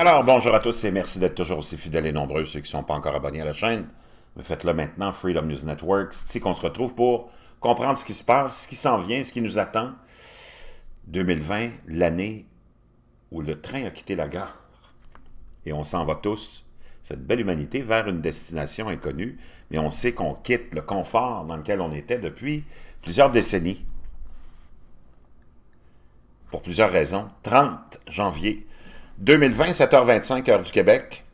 Alors, bonjour à tous et merci d'être toujours aussi fidèles et nombreux, ceux qui ne sont pas encore abonnés à la chaîne. Faites-le maintenant, Freedom News Network. C'est ici qu'on se retrouve pour comprendre ce qui se passe, ce qui s'en vient, ce qui nous attend. 2020, l'année où le train a quitté la gare. Et on s'en va tous, cette belle humanité, vers une destination inconnue. Mais on sait qu'on quitte le confort dans lequel on était depuis plusieurs décennies. Pour plusieurs raisons. 30 janvier 2020, 7h25, heure du Québec.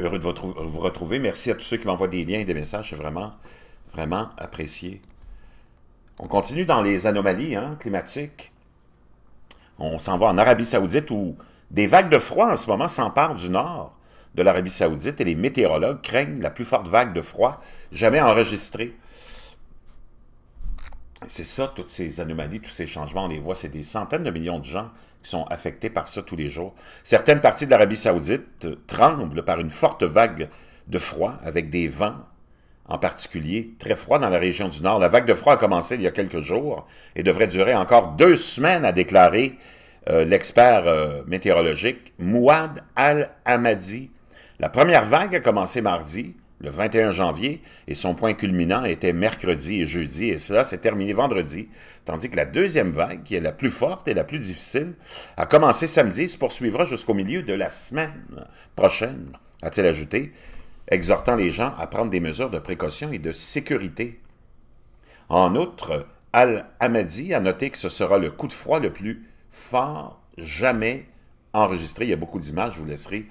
Heureux de vous retrouver. Merci à tous ceux qui m'envoient des liens et des messages. C'est vraiment, vraiment apprécié. On continue dans les anomalies hein, climatiques. On s'en va en Arabie Saoudite où des vagues de froid en ce moment s'emparent du nord de l'Arabie Saoudite et les météorologues craignent la plus forte vague de froid jamais enregistrée c'est ça, toutes ces anomalies, tous ces changements, on les voit, c'est des centaines de millions de gens qui sont affectés par ça tous les jours. Certaines parties de l'Arabie saoudite euh, tremblent par une forte vague de froid, avec des vents en particulier, très froid dans la région du Nord. La vague de froid a commencé il y a quelques jours et devrait durer encore deux semaines, a déclaré euh, l'expert euh, météorologique Mouad Al-Hamadi. La première vague a commencé mardi le 21 janvier, et son point culminant était mercredi et jeudi, et cela s'est terminé vendredi, tandis que la deuxième vague, qui est la plus forte et la plus difficile, a commencé samedi et se poursuivra jusqu'au milieu de la semaine prochaine, a-t-il ajouté, exhortant les gens à prendre des mesures de précaution et de sécurité. En outre, Al-Hamadi a noté que ce sera le coup de froid le plus fort jamais enregistré. Il y a beaucoup d'images, je vous laisserai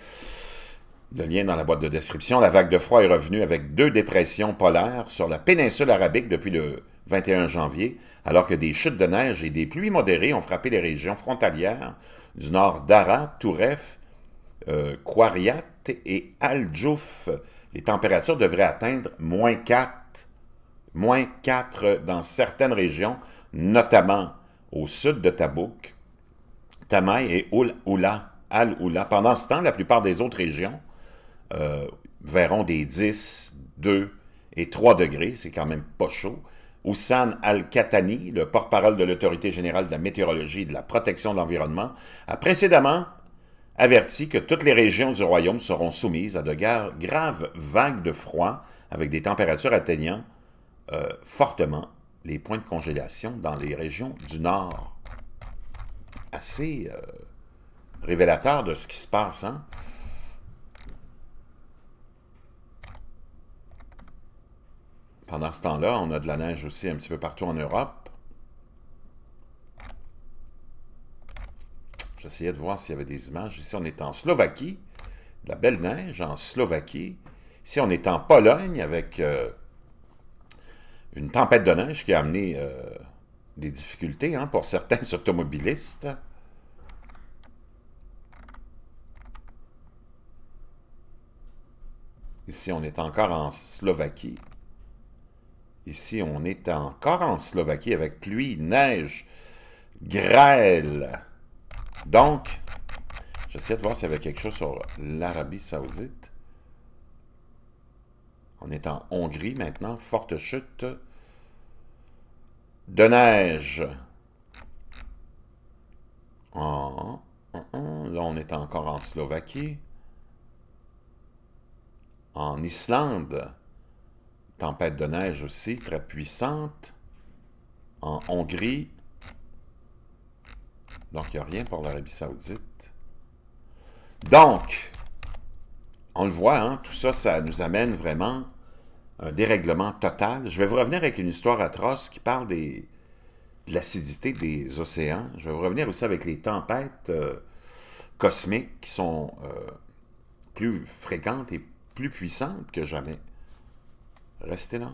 le lien dans la boîte de description, la vague de froid est revenue avec deux dépressions polaires sur la péninsule arabique depuis le 21 janvier, alors que des chutes de neige et des pluies modérées ont frappé les régions frontalières du nord d'Ara, Touref, euh, et Al-Jouf. Les températures devraient atteindre moins 4, 4 dans certaines régions, notamment au sud de Tabouk, Tamay et Al-Oula. Pendant ce temps, la plupart des autres régions euh, verront des 10, 2 et 3 degrés, c'est quand même pas chaud. Oussane Al-Khatani, le porte-parole de l'Autorité générale de la météorologie et de la protection de l'environnement, a précédemment averti que toutes les régions du royaume seront soumises à de graves vagues de froid avec des températures atteignant euh, fortement les points de congélation dans les régions du nord. Assez euh, révélateur de ce qui se passe. Hein? Pendant ce temps-là, on a de la neige aussi un petit peu partout en Europe. J'essayais de voir s'il y avait des images. Ici, on est en Slovaquie, de la belle neige en Slovaquie. Ici, on est en Pologne avec euh, une tempête de neige qui a amené euh, des difficultés hein, pour certains automobilistes. Ici, on est encore en Slovaquie. Ici, on est encore en Slovaquie avec pluie, neige, grêle. Donc, j'essaie de voir s'il y avait quelque chose sur l'Arabie Saoudite. On est en Hongrie maintenant, forte chute de neige. Ah, ah, ah. Là, on est encore en Slovaquie. En Islande. Tempête de neige aussi, très puissante. En Hongrie. Donc, il n'y a rien pour l'Arabie saoudite. Donc, on le voit, hein, tout ça, ça nous amène vraiment à un dérèglement total. Je vais vous revenir avec une histoire atroce qui parle de l'acidité des océans. Je vais vous revenir aussi avec les tempêtes euh, cosmiques qui sont euh, plus fréquentes et plus puissantes que jamais. Restez là.